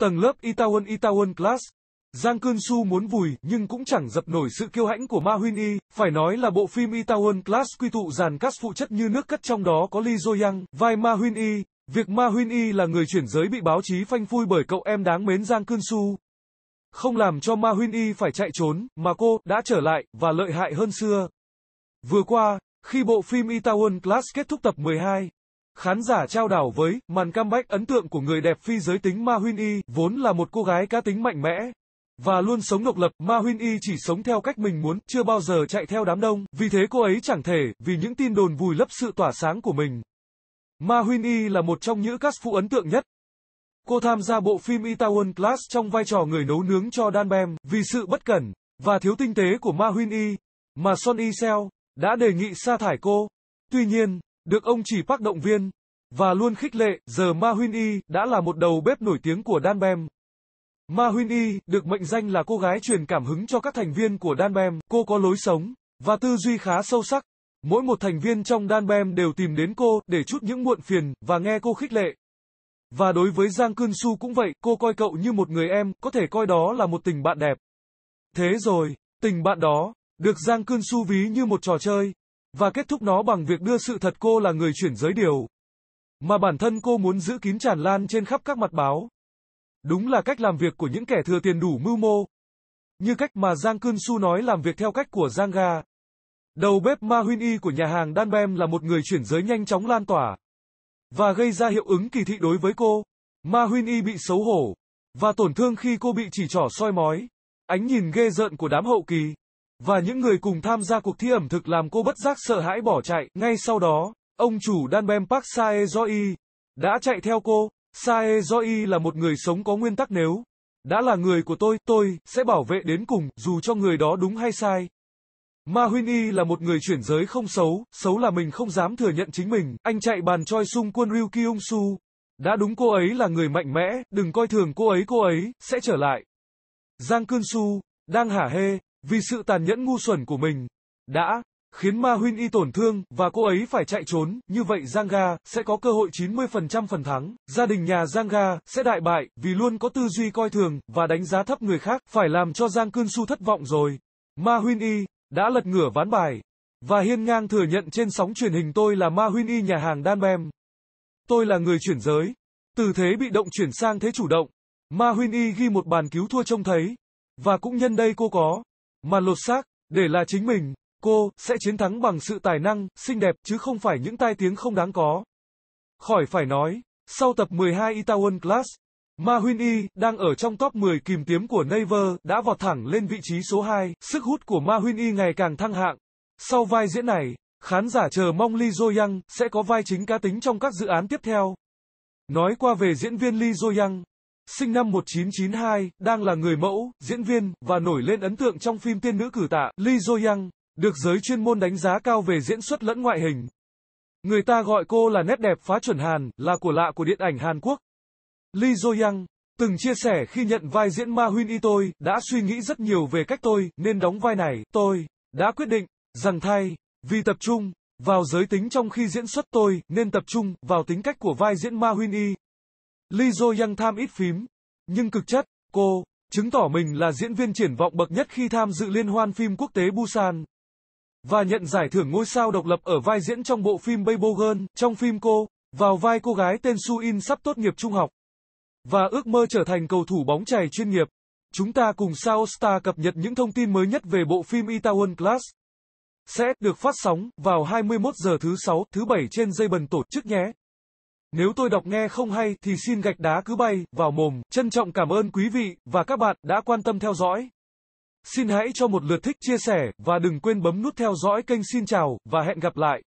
Tầng lớp Itaewon Itaewon Class Giang Cơn Su muốn vùi nhưng cũng chẳng dập nổi sự kiêu hãnh của Ma Huynh Y, phải nói là bộ phim Itaewon Class quy tụ dàn cast phụ chất như nước cất trong đó có Lee Jo Young, vai Ma Huynh Y. Việc Ma Huynh Y là người chuyển giới bị báo chí phanh phui bởi cậu em đáng mến Giang Cơn Su. Không làm cho Ma Huynh Y phải chạy trốn, mà cô đã trở lại và lợi hại hơn xưa. Vừa qua, khi bộ phim Itaewon Class kết thúc tập 12, Khán giả trao đảo với màn comeback ấn tượng của người đẹp phi giới tính Ma Huyên Y, vốn là một cô gái cá tính mạnh mẽ. Và luôn sống độc lập, Ma Huyên Y chỉ sống theo cách mình muốn, chưa bao giờ chạy theo đám đông, vì thế cô ấy chẳng thể, vì những tin đồn vùi lấp sự tỏa sáng của mình. Ma Huyên Y là một trong những cast phụ ấn tượng nhất. Cô tham gia bộ phim Itaewon Class trong vai trò người nấu nướng cho Dan Bem, vì sự bất cẩn, và thiếu tinh tế của Ma Huyên Y, mà Son Y Seo, đã đề nghị sa thải cô. Tuy nhiên, được ông chỉ Park động viên và luôn khích lệ, giờ Ma Huyên Y đã là một đầu bếp nổi tiếng của Danbem. Ma Huyên Y được mệnh danh là cô gái truyền cảm hứng cho các thành viên của Danbem, cô có lối sống và tư duy khá sâu sắc. Mỗi một thành viên trong Danbem đều tìm đến cô để chút những muộn phiền và nghe cô khích lệ. Và đối với Giang Cương Su cũng vậy, cô coi cậu như một người em, có thể coi đó là một tình bạn đẹp. Thế rồi, tình bạn đó, được Giang Cương Su ví như một trò chơi, và kết thúc nó bằng việc đưa sự thật cô là người chuyển giới điều mà bản thân cô muốn giữ kín tràn lan trên khắp các mặt báo. Đúng là cách làm việc của những kẻ thừa tiền đủ mưu mô. Như cách mà Giang Cương Su nói làm việc theo cách của Giang Ga. Đầu bếp Ma Huyên Y của nhà hàng Dan Bem là một người chuyển giới nhanh chóng lan tỏa và gây ra hiệu ứng kỳ thị đối với cô. Ma Huyên Y bị xấu hổ và tổn thương khi cô bị chỉ trỏ soi mói. Ánh nhìn ghê rợn của đám hậu kỳ và những người cùng tham gia cuộc thi ẩm thực làm cô bất giác sợ hãi bỏ chạy. Ngay sau đó, ông chủ Danbem Park Sae Joy đã chạy theo cô. Sae Joy là một người sống có nguyên tắc nếu đã là người của tôi, tôi sẽ bảo vệ đến cùng, dù cho người đó đúng hay sai. Ma Huyên Y là một người chuyển giới không xấu, xấu là mình không dám thừa nhận chính mình. Anh chạy bàn choi sung quân Ryu Kyung Su. Đã đúng cô ấy là người mạnh mẽ, đừng coi thường cô ấy cô ấy, sẽ trở lại. Giang Cương Su, đang hả hê, vì sự tàn nhẫn ngu xuẩn của mình, đã khiến Ma Huynh Y tổn thương và cô ấy phải chạy trốn, như vậy Giang Zanga sẽ có cơ hội 90% phần thắng. Gia đình nhà Giang Zanga sẽ đại bại vì luôn có tư duy coi thường và đánh giá thấp người khác, phải làm cho Giang Cương Su thất vọng rồi. Ma Huynh Y đã lật ngửa ván bài và hiên ngang thừa nhận trên sóng truyền hình tôi là Ma Huynh Y nhà hàng Đan Bem. Tôi là người chuyển giới, từ thế bị động chuyển sang thế chủ động. Ma Huynh Y ghi một bàn cứu thua trông thấy và cũng nhân đây cô có mà lột xác, để là chính mình, cô sẽ chiến thắng bằng sự tài năng, xinh đẹp chứ không phải những tai tiếng không đáng có. Khỏi phải nói, sau tập 12 Itaewon Class, Ma Huyên Y đang ở trong top 10 kìm kiếm của Naver đã vọt thẳng lên vị trí số 2, sức hút của Ma Huyên Y ngày càng thăng hạng. Sau vai diễn này, khán giả chờ mong Lee Jo Young sẽ có vai chính cá tính trong các dự án tiếp theo. Nói qua về diễn viên Lee Jo Young, sinh năm 1992, đang là người mẫu, diễn viên, và nổi lên ấn tượng trong phim tiên nữ cử tạ, Lee Jo-young, được giới chuyên môn đánh giá cao về diễn xuất lẫn ngoại hình. Người ta gọi cô là nét đẹp phá chuẩn Hàn, là của lạ của điện ảnh Hàn Quốc. Lee Jo-young, từng chia sẻ khi nhận vai diễn Ma Huyên Y tôi, đã suy nghĩ rất nhiều về cách tôi, nên đóng vai này, tôi, đã quyết định, rằng thay, vì tập trung, vào giới tính trong khi diễn xuất tôi, nên tập trung, vào tính cách của vai diễn Ma Huyên Y, Lee Young tham ít phím, nhưng cực chất, cô chứng tỏ mình là diễn viên triển vọng bậc nhất khi tham dự liên hoan phim quốc tế Busan và nhận giải thưởng ngôi sao độc lập ở vai diễn trong bộ phim Baby Girl. Trong phim cô, vào vai cô gái tên Su In sắp tốt nghiệp trung học và ước mơ trở thành cầu thủ bóng chày chuyên nghiệp. Chúng ta cùng Sao Star cập nhật những thông tin mới nhất về bộ phim Itaewon Class sẽ được phát sóng vào 21 giờ thứ 6, thứ 7 trên dây bần tổ chức nhé. Nếu tôi đọc nghe không hay thì xin gạch đá cứ bay vào mồm. Trân trọng cảm ơn quý vị và các bạn đã quan tâm theo dõi. Xin hãy cho một lượt thích chia sẻ và đừng quên bấm nút theo dõi kênh xin chào và hẹn gặp lại.